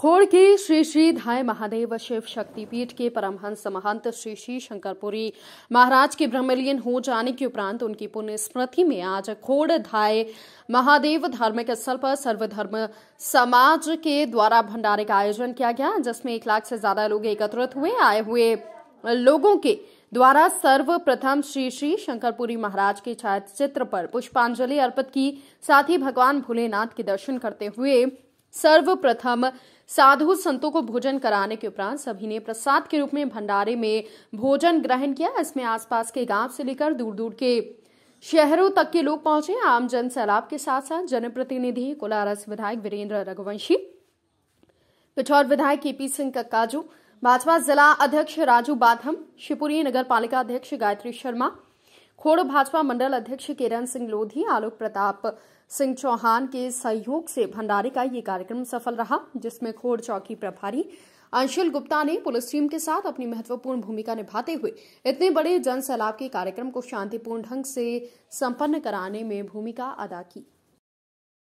खोड़ के श्री श्री धाय महादेव शिव शक्तिपीठ के परमहंस महंत श्री श्री शंकरपुरी महाराज के ब्रह्मलीन हो जाने के उपरांत उनकी पुण्य स्मृति में आज खोड़ धाय महादेव धार्मिक स्थल पर सर्वधर्म समाज के द्वारा भंडारे का आयोजन किया गया जिसमें एक लाख से ज्यादा लोग एकत्रित हुए आए हुए लोगों के द्वारा सर्वप्रथम श्री श्री शंकरपुरी महाराज के छायाचित्र पर पुष्पांजलि अर्पित की साथ ही भगवान भोलेनाथ के दर्शन करते हुए सर्वप्रथम साधु संतों को भोजन कराने के उपरांत सभी ने प्रसाद के रूप में भंडारे में भोजन ग्रहण किया इसमें आसपास के गांव से लेकर दूर दूर के शहरों तक के लोग पहुंचे आम जन सैलाब के साथ साथ जनप्रतिनिधि कोलारस विधायक वीरेंद्र रघुवंशी पिछौर विधायक केपी सिंह कक्काजू भाजपा जिला अध्यक्ष राजू बाथम शिवपुरी नगर पालिका अध्यक्ष गायत्री शर्मा खोड़ भाजपा मंडल अध्यक्ष किरण सिंह लोधी आलोक प्रताप सिंह चौहान के सहयोग से भंडारे का ये कार्यक्रम सफल रहा जिसमें खोड़ चौकी प्रभारी अंशुल गुप्ता ने पुलिस टीम के साथ अपनी महत्वपूर्ण भूमिका निभाते हुए इतने बड़े जन सैलाब के कार्यक्रम को शांतिपूर्ण ढंग से संपन्न कराने में भूमिका अदा की